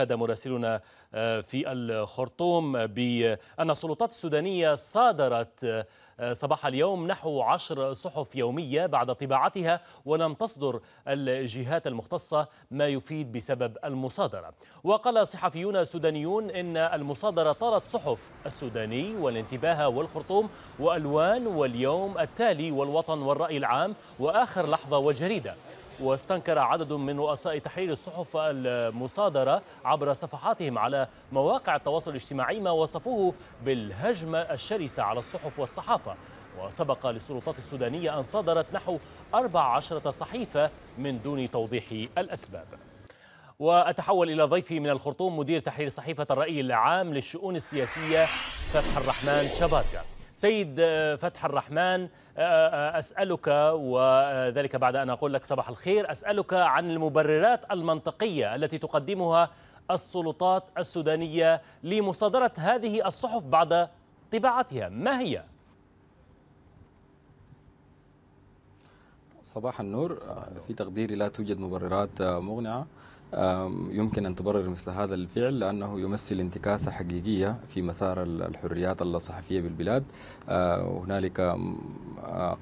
أفاد مراسلنا آه، في الخرطوم بأن السلطات السودانية صادرت آه، صباح اليوم نحو عشر صحف يومية بعد طباعتها ولم تصدر الجهات المختصة ما يفيد بسبب المصادرة وقال صحفيون سودانيون إن المصادرة طالت صحف السوداني والانتباه والخرطوم وألوان واليوم التالي والوطن والرأي العام وآخر لحظة والجريدة واستنكر عدد من رؤساء تحرير الصحف المصادرة عبر صفحاتهم على مواقع التواصل الاجتماعي ما وصفوه بالهجمة الشرسة على الصحف والصحافة وسبق للسلطات السودانية أن صادرت نحو 14 صحيفة من دون توضيح الأسباب وأتحول إلى ضيفي من الخرطوم مدير تحرير صحيفة الرأي العام للشؤون السياسية فتح الرحمن شباركا سيد فتح الرحمن أسألك وذلك بعد أن أقول لك صباح الخير أسألك عن المبررات المنطقية التي تقدمها السلطات السودانية لمصادرة هذه الصحف بعد طباعتها ما هي؟ صباح النور في تقديري لا توجد مبررات مقنعة يمكن أن تبرر مثل هذا الفعل لأنه يمثل انتكاسة حقيقية في مسار الحريات الصحفية بالبلاد آه، هنالك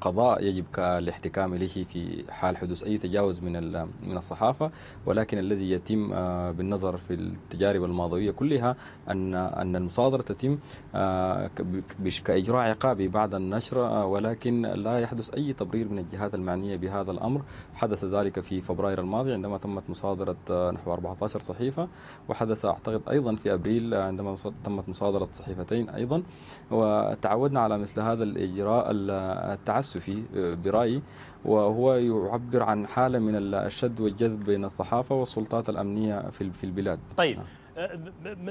قضاء يجب الاحتكام إليه في حال حدوث أي تجاوز من من الصحافة ولكن الذي يتم آه، بالنظر في التجارب الماضية كلها أن أن المصادرة تتم آه، كإجراء عقابي بعد النشر ولكن لا يحدث أي تبرير من الجهات المعنية بهذا الأمر حدث ذلك في فبراير الماضي عندما تمت مصادرة نحو 14 صحيفة وحدث أعتقد أيضا في أبريل عندما تمت مصادرة صحيفتين أيضا وتعودنا على مثل هذا الإجراء التعسفي آه، برأيي وهو يعبر عن حالة من الشد والجذب بين الصحافة والسلطات الأمنية في البلاد طيب نعم. آه،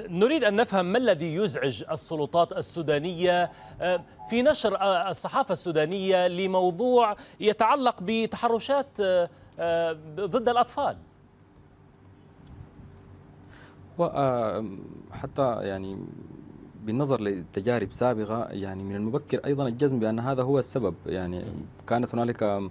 نريد أن نفهم ما الذي يزعج السلطات السودانية آه، في نشر الصحافة السودانية لموضوع يتعلق بتحرشات ضد الأطفال وحتى يعني بالنظر لتجارب سابقة يعني من المبكر أيضا الجزم بأن هذا هو السبب يعني كانت هنالك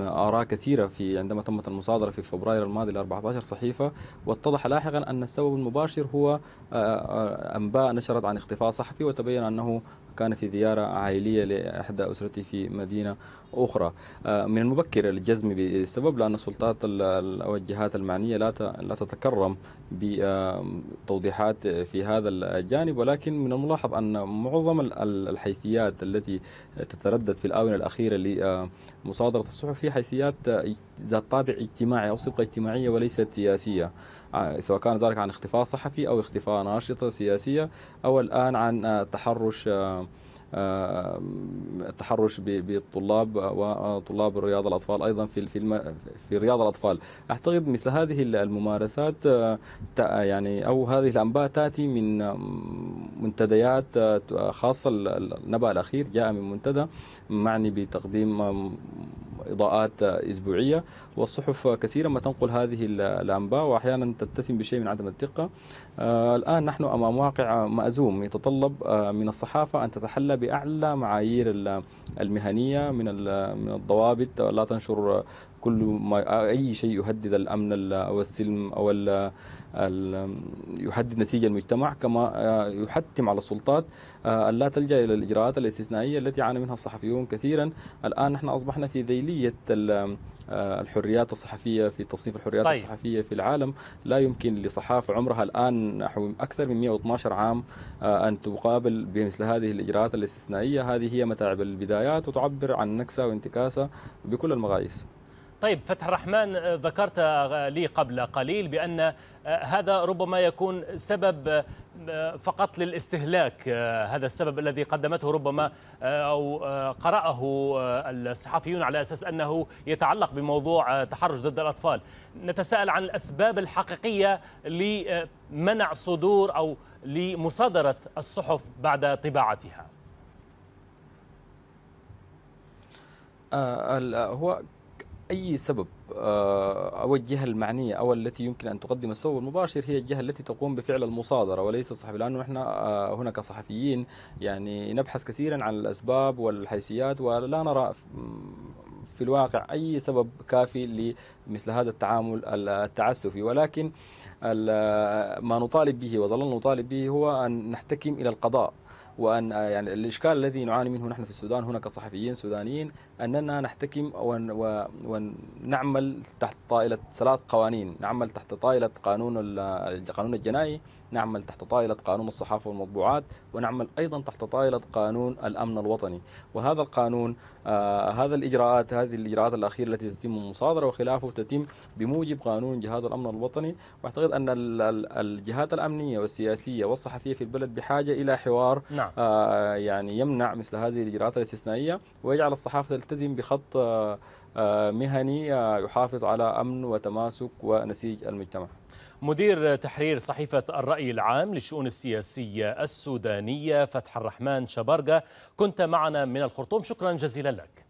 آراء كثيرة في عندما تمت المصادرة في فبراير الماضي ل 14 صحيفة واتضح لاحقا أن السبب المباشر هو آه، آه، أنباء نشرت عن اختفاء صحفي وتبين أنه كان في زيارة عائلية لإحدى أسرتي في مدينة أخرى آه، من المبكر الجزم بالسبب لأن السلطات أو الجهات المعنية لا لا تتكرم بتوضيحات في هذا الجانب ولكن من الملاحظ أن معظم الحيثيات التي تتردد في الآونة الأخيرة لمصادرة الصحف في حيثيات ذات طابع اجتماعي أو صبغة اجتماعية وليست سياسية آه، سواء كان ذلك عن اختفاء صحفي أو اختفاء ناشطة سياسية أو الآن عن آه، تحرش التحرش آه، بالطلاب وطلاب الرياضة الاطفال ايضا في في في رياضة الاطفال اعتقد مثل هذه الممارسات يعني او هذه الانباء تاتي من منتديات خاصه النبأ الاخير جاء من منتدى معني بتقديم إضاءات أسبوعية والصحف كثيرا ما تنقل هذه الأنباء وأحيانا تتسم بشيء من عدم الدقة آه، الآن نحن أمام واقع مأزوم يتطلب آه، من الصحافة أن تتحلى بأعلى معايير المهنية من الضوابط لا تنشر كل ما اي شيء يهدد الامن او السلم او ال ال يحدد نسيج المجتمع كما آه، يحتم على السلطات آه، ان لا تلجا الى الاجراءات الاستثنائيه التي عانى منها الصحفيون كثيرا الان نحن اصبحنا في ذيليه آه، الحريات الصحفيه في تصنيف الحريات طيب. الصحفيه في العالم لا يمكن لصحافه عمرها الان نحو اكثر من 112 عام ان تقابل بمثل هذه الاجراءات الاستثنائيه هذه هي متاعب البدايات وتعبر عن نكسه وانتكاسه بكل المقاييس طيب فتح الرحمن آه، ذكرت آه، لي قبل قليل بأن آه، هذا ربما يكون سبب فقط للاستهلاك هذا السبب الذي قدمته ربما أو قرأه الصحفيون على أساس أنه يتعلق بموضوع تحرش ضد الأطفال نتساءل عن الأسباب الحقيقية لمنع صدور أو لمصادرة الصحف بعد طباعتها هو أي سبب آه، أو الجهة المعنية أو التي يمكن أن تقدم السبب المباشر هي الجهة التي تقوم بفعل المصادرة وليس الصحفي لأنه إحنا آه، هنا كصحفيين يعني نبحث كثيرا عن الأسباب والحيثيات ولا نرى في الواقع أي سبب كافي لمثل هذا التعامل التعسفي ولكن ما نطالب به وظلنا نطالب به هو أن نحتكم إلى القضاء وان آه، يعني الاشكال الذي نعاني منه نحن في السودان هنا كصحفيين سودانيين اننا نحتكم ونعمل تحت طائله ثلاث قوانين، نعمل تحت طائله قانون القانون الجنائي نعمل تحت طائلة قانون الصحافة والمطبوعات ونعمل أيضا تحت طائلة قانون الأمن الوطني وهذا القانون آه هذا الإجراءات هذه الإجراءات الأخيرة التي تتم المصادرة وخلافه تتم بموجب قانون جهاز الأمن الوطني وأعتقد أن الجهات الأمنية والسياسية والصحفية في البلد بحاجة إلى حوار نعم. آه يعني يمنع مثل هذه الإجراءات الاستثنائية ويجعل الصحافة تلتزم بخط آه آه، مهني آه، يحافظ على أمن وتماسك ونسيج المجتمع مدير تحرير صحيفة الرأي العام للشؤون السياسية السودانية فتح الرحمن شبرقة كنت معنا من الخرطوم شكرا جزيلا لك